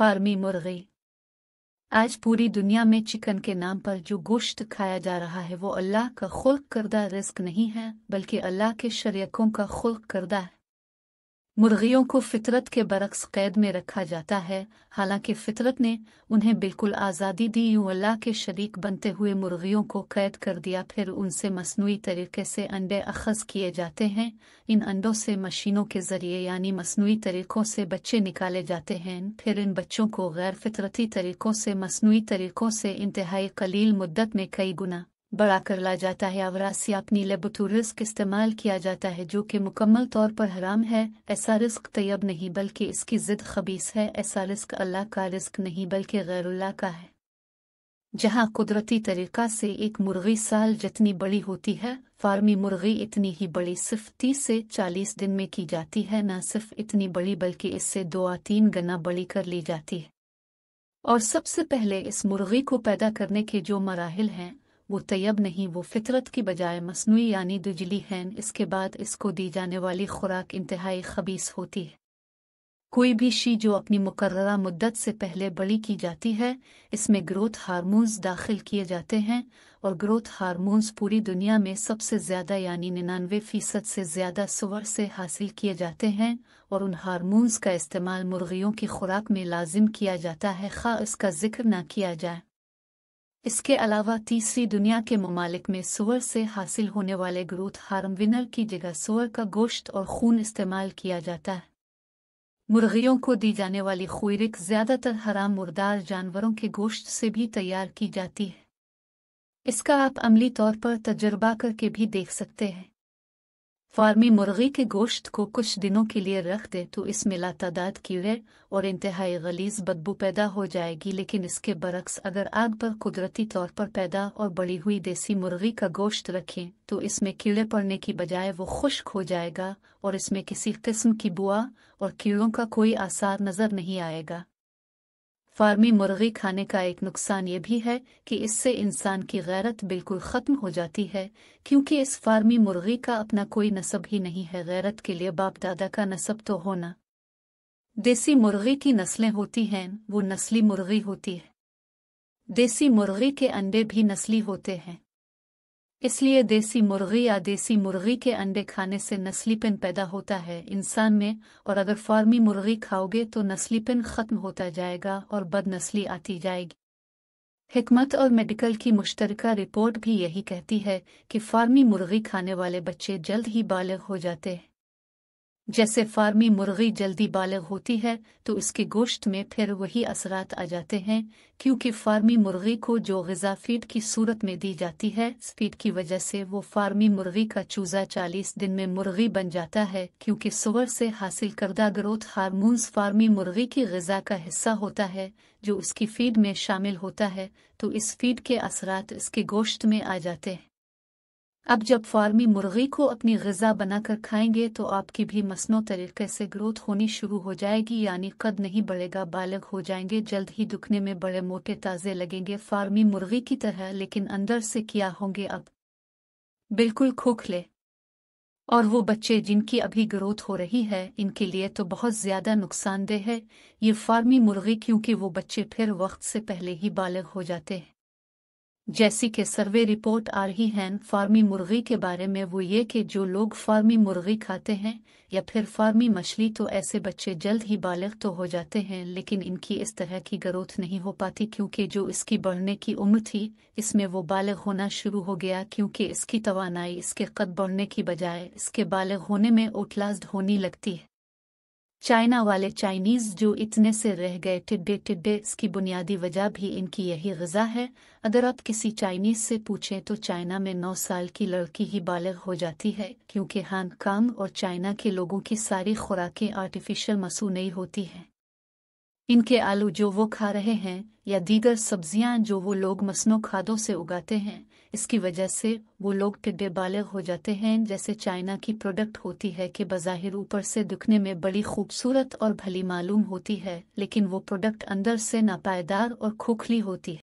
फार्मी मुर्गी आज पूरी दुनिया में चिकन के नाम पर जो गोश्त खाया जा रहा है वो अल्लाह का खुल्क करदा रिस्क नहीं है बल्कि अल्लाह के शरीकों का खुल्क करदा है मुर्गियों को फितरत के बरक्स कैद में रखा जाता है हालांकि फितरत ने उन्हें बिल्कुल आज़ादी दी यूं अल्लाह के शरीक बनते हुए मुर्गियों को कैद कर दिया फिर उनसे मसनू तरीके से अंडे अखज़ किए जाते हैं इन अंडों से मशीनों के ज़रिए यानी मसनू तरीक़ों से बच्चे निकाले जाते हैं फिर इन बच्चों को गैर फितरती तरीक़ों से मसनू तरीक़ों से इंतहाई कलील मुद्दत में कई गुना बड़ा कर ला जाता है आवरास या अपनी लेबोटू रिस्क इस्तेमाल किया जाता है जो कि मुकम्मल तौर पर हराम है ऐसा रिस्क तयब नहीं बल्कि इसकी ज़िद खबीस है ऐसा रिस्क अल्लाह का रिस्क नहीं बल्कि गैरुल्ला का है जहाँ कुदरती तरीका से एक मुर्गी साल जितनी बड़ी होती है फार्मी मुर्गी इतनी ही बड़ी सिर्फ तीस से चालीस दिन में की जाती है न सिर्फ इतनी बड़ी बल्कि इससे दो आ तीन गना बड़ी कर ली जाती है और सबसे पहले इस मुर्गी को पैदा करने के जो मराहल हैं वो तयब नहीं वो फितरत की बजाय मसनू यानी दुजली हैन इसके बाद इसको दी जाने वाली खुराक इंतहाई खबीस होती है कोई भी शी जो अपनी मुकर मुद्दत से पहले बड़ी की जाती है इसमें ग्रोथ हारमोन्स दाखिल किए जाते हैं और ग्रोथ हारमोन्स पूरी दुनिया में सबसे ज़्यादा यानी निन्यानवे फ़ीसद से ज़्यादा सुवर से हासिल किए जाते हैं और उन हारमोन्स का इस्तेमाल मुर्गियों की खुराक में लाजिम किया जाता है खा इसका जिक्र ना किया जाए इसके अलावा तीसरी दुनिया के ममालिक में सोअर से हासिल होने वाले ग्रोथ हार्मविनर की जगह सोअर का गोश्त और खून इस्तेमाल किया जाता है मुर्गियों को दी जाने वाली खुरिक ज़्यादातर हराम मुर्दार जानवरों के गोश्त से भी तैयार की जाती है इसका आप अमली तौर पर तजर्बा करके भी देख सकते हैं फार्मी मुर्गी के गोश्त को कुछ दिनों के लिए रख दें तो इसमें लातादाद कीड़े और इंतहाई गलीज बदबू पैदा हो जाएगी लेकिन इसके बरक्स अगर आग पर कुदरती तौर पर पैदा और बड़ी हुई देसी मुर्गी का गोश्त रखें तो इसमें कीड़े पड़ने की बजाय वो खुश्क हो जाएगा और इसमें किसी किस्म की बुआ और कीड़ों का कोई आसार नज़र नहीं आएगा फार्मी मुर्गी खाने का एक नुकसान ये भी है कि इससे इंसान की गैरत बिल्कुल ख़त्म हो जाती है क्योंकि इस फार्मी मुर्गी का अपना कोई नसब ही नहीं है गैरत के लिए बाप दादा का नसब तो होना देसी मुर्गी की नस्लें होती हैं वो नस्ली मुर्गी होती है देसी मुर्गी के अंडे भी नस्ली होते हैं इसलिए देसी मुर्गी या देसी मुर्गी के अंडे खाने से नस्लीपन पैदा होता है इंसान में और अगर फार्मी मुर्गी खाओगे तो नस्लीपन ख़त्म होता जाएगा और बदनस्ली आती जाएगी हमत और मेडिकल की मुश्तरका रिपोर्ट भी यही कहती है कि फार्मी मुर्गी खाने वाले बच्चे जल्द ही बालग हो जाते हैं जैसे फार्मी मुर्गी जल्दी बालग होती है तो उसके गोश्त में फिर वही असरात आ जाते हैं क्योंकि फार्मी मुर्गी को जो गजा फीड की सूरत में दी जाती है फीड की वजह से वो फार्मी मुर्गी का चूजा 40 दिन में मुर्गी बन जाता है क्योंकि सुअर से हासिल करदा ग्रोथ हारमोन्स फार्मी मुर्गी की गजा का हिस्सा होता है जो उसकी फीड में शामिल होता है तो इस फीड के असरात इसके गोश्त में आ जाते हैं अब जब फार्मी मुर्गी को अपनी गजा बनाकर खाएंगे तो आपकी भी मसनों तरीके से ग्रोथ होनी शुरू हो जाएगी यानी कद नहीं बढ़ेगा बालग हो जाएंगे जल्द ही दुखने में बड़े मोटे ताजे लगेंगे फार्मी मुर्गी की तरह लेकिन अंदर से क्या होंगे अब बिल्कुल खोखले और वो बच्चे जिनकी अभी ग्रोथ हो रही है इनके लिए तो बहुत ज़्यादा नुकसानदेह है ये फार्मी मुर्गी क्योंकि वो बच्चे फिर वक्त से पहले ही बालग हो जाते हैं जैसी के सर्वे रिपोर्ट आ रही है फार्मी मुर्गी के बारे में वो ये कि जो लोग फार्मी मुर्गी खाते हैं या फिर फार्मी मछली तो ऐसे बच्चे जल्द ही बालग तो हो जाते हैं लेकिन इनकी इस तरह की ग्रोथ नहीं हो पाती क्योंकि जो इसकी बढ़ने की उम्र थी इसमें वो बालग होना शुरू हो गया क्योंकि इसकी तोानाई इसके कद बढ़ने की बजाय इसके बालग होने में ओटलास्ड होनी लगती है चाइना वाले चाइनीज़ जो इतने से रह गए टिड्डे टिड्डे इसकी बुनियादी वजह भी इनकी यही गजा है अगर आप किसी चाइनीज़ से पूछें तो चाइना में नौ साल की लड़की ही बालग हो जाती है क्योंकि हांगकांग और चाइना के लोगों की सारी खुराकें आर्टिफिशियल नहीं होती हैं इनके आलू जो वो खा रहे हैं या दीगर सब्जियां जो वो लोग मसनो खादों से उगाते हैं इसकी वजह से वो लोग टिड्डे बालग हो जाते हैं जैसे चाइना की प्रोडक्ट होती है कि बाहिर ऊपर से दिखने में बड़ी खूबसूरत और भली मालूम होती है लेकिन वो प्रोडक्ट अंदर से नापायदार और खोखली होती है